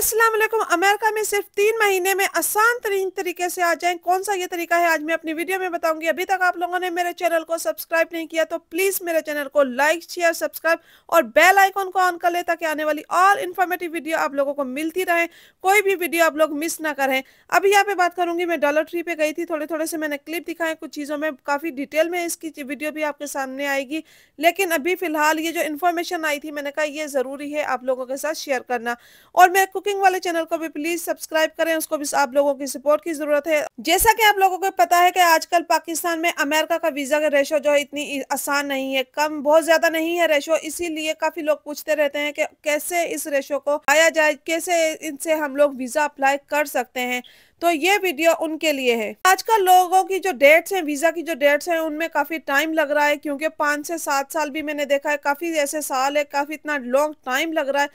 अस्सलाम वालेकुम अमेरिका में सिर्फ तीन महीने में आसान तरीन तरीके से आ जाएं कौन सा ये तरीका है आज मैं अपनी वीडियो में बताऊंगी अभी तक आप लोगों ने मेरे चैनल को सब्सक्राइब नहीं किया तो प्लीज़ मेरे चैनल को लाइक शेयर सब्सक्राइब और बेल आइकॉन को ऑन कर ले ताकि आने वाली ऑल इन्फॉर्मेटिव वीडियो आप लोगों को मिलती रहे कोई भी वीडियो आप लोग मिस ना करें अभी यहाँ पे बात करूंगी मैं डॉलर ट्री पे गई थी थोड़े थोड़े से मैंने क्लिप दिखाए कुछ चीज़ों में काफ़ी डिटेल में इसकी वीडियो भी आपके सामने आएगी लेकिन अभी फिलहाल ये जो इन्फॉर्मेशन आई थी मैंने कहा यह ज़रूरी है आप लोगों के साथ शेयर करना और मैं कुकिंग वाले चैनल को भी प्लीज सब्सक्राइब करें उसको भी आप लोगों की सपोर्ट की जरूरत है जैसा कि आप लोगों को पता है कि आजकल पाकिस्तान में अमेरिका का वीजा का रेशो जो है इतनी आसान नहीं है कम बहुत ज्यादा नहीं है रेशो इसीलिए काफी लोग पूछते रहते हैं कि कैसे इस रेशो को आया जाए कैसे इनसे हम लोग वीजा अप्लाई कर सकते हैं तो ये वीडियो उनके लिए है आजकल लोगों की जो डेट्स हैं वीजा की जो डेट्स हैं उनमें काफी टाइम लग रहा है क्योंकि पांच से सात साल भी मैंने देखा है काफी ऐसे साल है काफी इतना लॉन्ग टाइम लग रहा है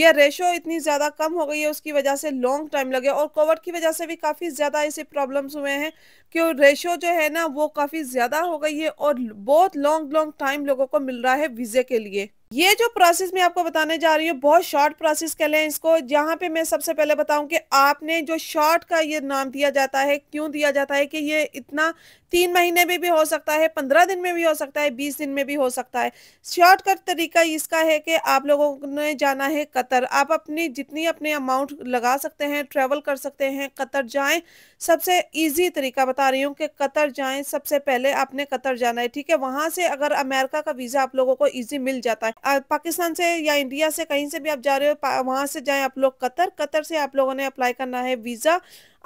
ये रेशो इतनी ज्यादा कम हो गई है उसकी वजह से लॉन्ग टाइम लगे और कोविड की वजह से भी काफी ज्यादा ऐसे प्रॉब्लम्स हुए हैं कि रेशो जो है ना वो काफी ज्यादा हो गई है और बहुत लॉन्ग लॉन्ग टाइम लोगों को मिल रहा है वीजे के लिए ये जो प्रोसेस मैं आपको बताने जा रही हूँ बहुत शॉर्ट प्रोसेस कह लें इसको जहाँ पे मैं सबसे पहले बताऊं कि आपने जो शॉर्ट का ये नाम दिया जाता है क्यों दिया जाता है कि ये इतना तीन महीने में भी हो सकता है पंद्रह दिन में भी हो सकता है बीस दिन में भी हो सकता है शॉर्टकट तरीका इसका है कि आप लोगों ने जाना है कतर आप अपनी जितनी अपने अमाउंट लगा सकते हैं ट्रेवल कर सकते हैं कतर जाएं सबसे इजी तरीका बता रही हूँ कि कतर जाएं सबसे पहले आपने कतर जाना है ठीक है वहां से अगर अमेरिका का वीज़ा आप लोगों को ईजी मिल जाता है पाकिस्तान से या इंडिया से कहीं से भी आप जा रहे हो वहां से जाए आप लोग कतर कतर से आप लोगों ने अप्लाई करना है वीज़ा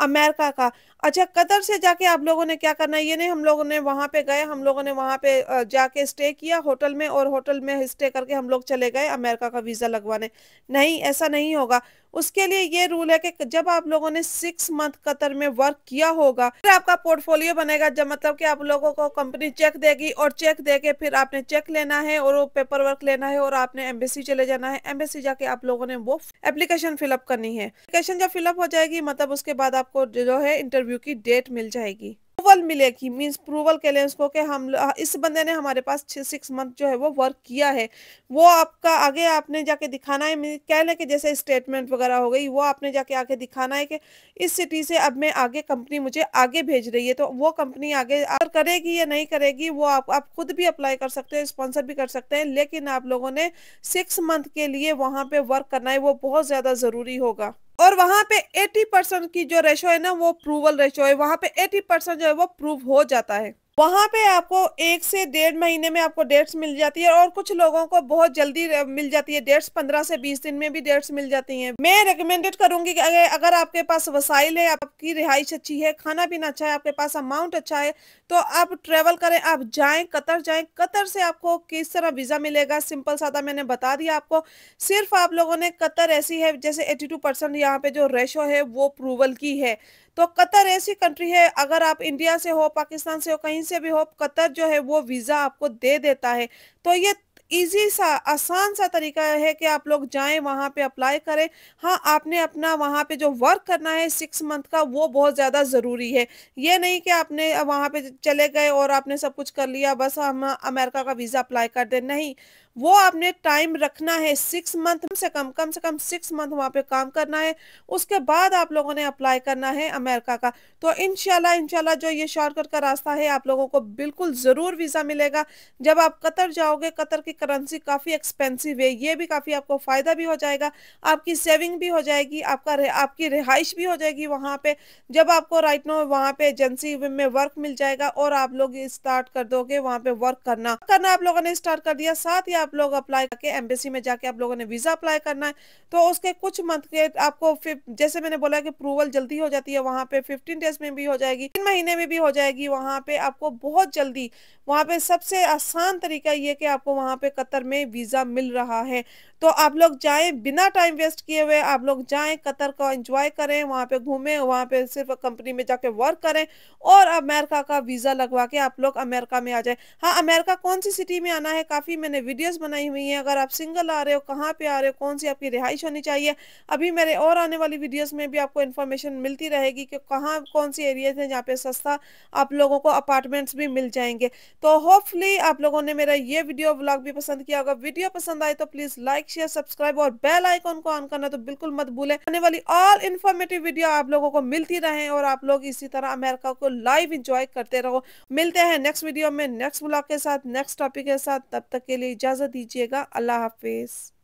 अमेरिका का अच्छा कतर से जाके आप लोगों ने क्या करना है ये नहीं हम लोगों ने वहाँ पे गए हम लोगों ने वहाँ पे जाके स्टे किया होटल में और होटल में स्टे करके हम लोग चले गए अमेरिका का वीज़ा लगवाने नहीं ऐसा नहीं होगा उसके लिए ये रूल है कि जब आप लोगों ने सिक्स मंथ कतर में वर्क किया होगा फिर आपका पोर्टफोलियो बनेगा जब मतलब कि आप लोगों को कंपनी चेक देगी और चेक दे के फिर आपने चेक लेना है और वो पेपर वर्क लेना है और आपने एम्बेसी चले जाना है एम्बेसी जाके आप लोगों ने वो एप्लीकेशन फिलअप करनी है एप्लीकेशन जब फिलअप हो जाएगी मतलब उसके बाद आपको जो है इंटरव्यू की डेट मिल जाएगी अप्रूवल मिलेगी मीन्स अप्रूवल के लिए उसको कि हम इस बंदे ने हमारे पास छः सिक्स मंथ जो है वो वर्क किया है वो आपका आगे आपने जाके दिखाना है कह लें कि जैसे स्टेटमेंट वगैरह हो गई वो आपने जाके आगे दिखाना है कि इस सिटी से अब मैं आगे कंपनी मुझे आगे भेज रही है तो वो कंपनी आगे अगर करेगी या नहीं करेगी वो आप आप खुद भी अप्लाई कर सकते हैं स्पॉन्सर भी कर सकते हैं लेकिन आप लोगों ने सिक्स मंथ के लिए वहाँ पर वर्क करना है वो बहुत ज़्यादा ज़रूरी होगा और वहां पे 80 परसेंट की जो रेशो है ना वो प्रूवल रेशो है वहां पे 80 परसेंट जो है वो प्रूव हो जाता है वहाँ पे आपको एक से डेढ़ महीने में आपको डेट्स मिल जाती है और कुछ लोगों को बहुत जल्दी मिल जाती है डेट्स पंद्रह से बीस दिन में भी डेट्स मिल जाती हैं मैं रिकमेंडेड करूंगी कि अगर आपके पास वसाइल है आपकी रिहाइश अच्छी है खाना पीना अच्छा है आपके पास अमाउंट अच्छा है तो आप ट्रेवल करें आप जाए कतर जाए कतर से आपको किस तरह वीज़ा मिलेगा सिंपल सादा मैंने बता दिया आपको सिर्फ आप लोगों ने कतर ऐसी है जैसे एटी टू परसेंट यहाँ पे जो रेशो है वो अप्रूवल की है तो कतर ऐसी कंट्री है अगर आप इंडिया से हो पाकिस्तान से हो कहीं से भी हो कतर जो है वो वीज़ा आपको दे देता है तो ये इजी सा आसान सा तरीका है कि आप लोग जाएं वहां पे अप्लाई करें हाँ आपने अपना वहाँ पे जो वर्क करना है सिक्स मंथ का वो बहुत ज़्यादा ज़रूरी है ये नहीं कि आपने वहाँ पे चले गए और आपने सब कुछ कर लिया बस हम अमेरिका का वीज़ा अप्लाई कर दें नहीं वो आपने टाइम रखना है सिक्स मंथ से कम कम से कम सिक्स मंथ वहाँ पे काम करना है उसके बाद आप लोगों ने अप्लाई करना है अमेरिका का तो इनशाला इनशाला जो ये शॉर्टकट का रास्ता है आप लोगों को बिल्कुल ज़रूर वीज़ा मिलेगा जब आप कतर जाओगे कतर की करेंसी काफ़ी एक्सपेंसिव है ये भी काफ़ी आपको फ़ायदा भी हो जाएगा आपकी सेविंग भी हो जाएगी आपका आपकी रिहाइश भी हो जाएगी वहाँ पे जब आपको राइट नो वहाँ पे एजेंसी में वर्क मिल जाएगा और आप लोग स्टार्ट कर दोगे वहाँ पे वर्क करना करना आप लोगों ने स्टार्ट कर दिया साथ ही आप लोग अप्लाई करके एम्बेसी में जाके आप लोगों ने वीज़ा अप्लाई करना है तो उसके कुछ मंथ के आपको जैसे मैंने बोला कि अप्रूवल जल्दी हो जाती है वहां पे फिफ्टीन डेज में भी हो जाएगी तीन महीने में भी हो जाएगी वहां पे आपको बहुत जल्दी वहाँ पे सबसे आसान तरीका ये कि आपको वहां पे कतर में वीज़ा मिल रहा है तो आप लोग जाएं बिना टाइम वेस्ट किए हुए आप लोग जाएं कतर को एंजॉय करें वहां पे घूमें वहां पे सिर्फ कंपनी में जाके वर्क करें और अमेरिका का वीज़ा लगवा के आप लोग अमेरिका में आ जाए हाँ अमेरिका कौन सी सिटी में आना है काफ़ी मैंने वीडियोज़ बनाई हुई हैं अगर आप सिंगल आ रहे हो कहाँ पे आ रहे हो कौन सी आपकी रिहाइश होनी चाहिए अभी मेरे और आने वाली वीडियोज़ में भी आपको इन्फॉर्मेशन मिलती रहेगी कि कहाँ कौन सी एरियाज हैं जहाँ पे सस्ता आप लोगों को अपार्टमेंट्स भी मिल जाएंगे तो होपफुली आप लोगों ने मेरा ये वीडियो ब्लॉग भी पसंद किया अगर वीडियो पसंद आए तो please like like share subscribe और बेल आइकॉन को ऑन करना तो बिल्कुल मत भूले आने वाली ऑल इन्फॉर्मेटिव वीडियो आप लोगों को मिलती रहे और आप लोग इसी तरह अमेरिका को लाइव इंजॉय करते रहो मिलते हैं नेक्स्ट वीडियो में नेक्स्ट ब्लॉग के साथ नेक्स्ट टॉपिक के साथ तब तक के लिए इजाजत दीजिएगा अल्लाह हाफिज